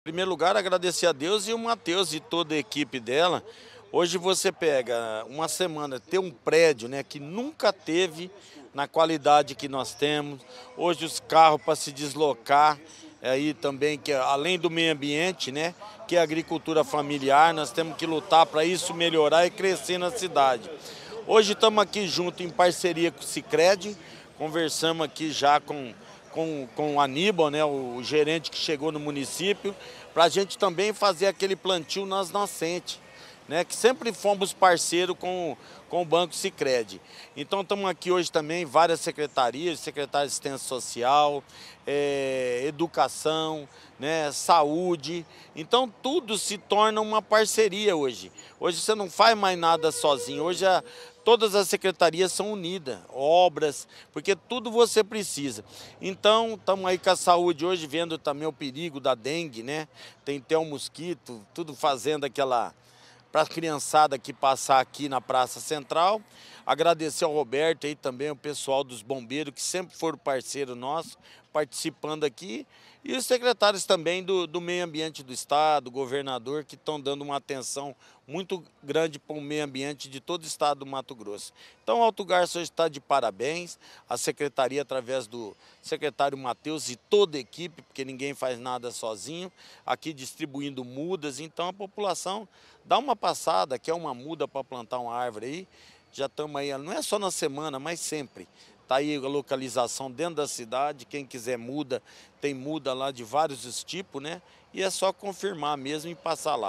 Em primeiro lugar, agradecer a Deus e o Matheus e toda a equipe dela. Hoje você pega uma semana, ter um prédio né, que nunca teve na qualidade que nós temos. Hoje os carros para se deslocar, é aí também, que além do meio ambiente, né, que é a agricultura familiar, nós temos que lutar para isso melhorar e crescer na cidade. Hoje estamos aqui junto em parceria com o Cicred, conversamos aqui já com com, com o Aníbal, né, o gerente que chegou no município, para a gente também fazer aquele plantio nas nascentes né, que sempre fomos parceiro com, com o Banco Sicredi. Então estamos aqui hoje também, várias secretarias, secretário de assistência social, é, educação, né, saúde. Então tudo se torna uma parceria hoje. Hoje você não faz mais nada sozinho, hoje a, todas as secretarias são unidas, obras, porque tudo você precisa. Então, estamos aí com a saúde hoje, vendo também o perigo da dengue, né? Tem até o um mosquito, tudo fazendo aquela para a criançada que passar aqui na Praça Central. Agradecer ao Roberto e também o pessoal dos bombeiros, que sempre foram parceiro nosso, participando aqui, e os secretários também do, do meio ambiente do estado, governador, que estão dando uma atenção muito grande para o meio ambiente de todo o estado do Mato Grosso. Então, Alto Garça está de parabéns, a secretaria, através do secretário Matheus e toda a equipe, porque ninguém faz nada sozinho, aqui distribuindo mudas. Então, a população dá uma passada, quer uma muda para plantar uma árvore aí, já estamos aí, não é só na semana, mas sempre. Está aí a localização dentro da cidade, quem quiser muda, tem muda lá de vários tipos, né? E é só confirmar mesmo e passar lá.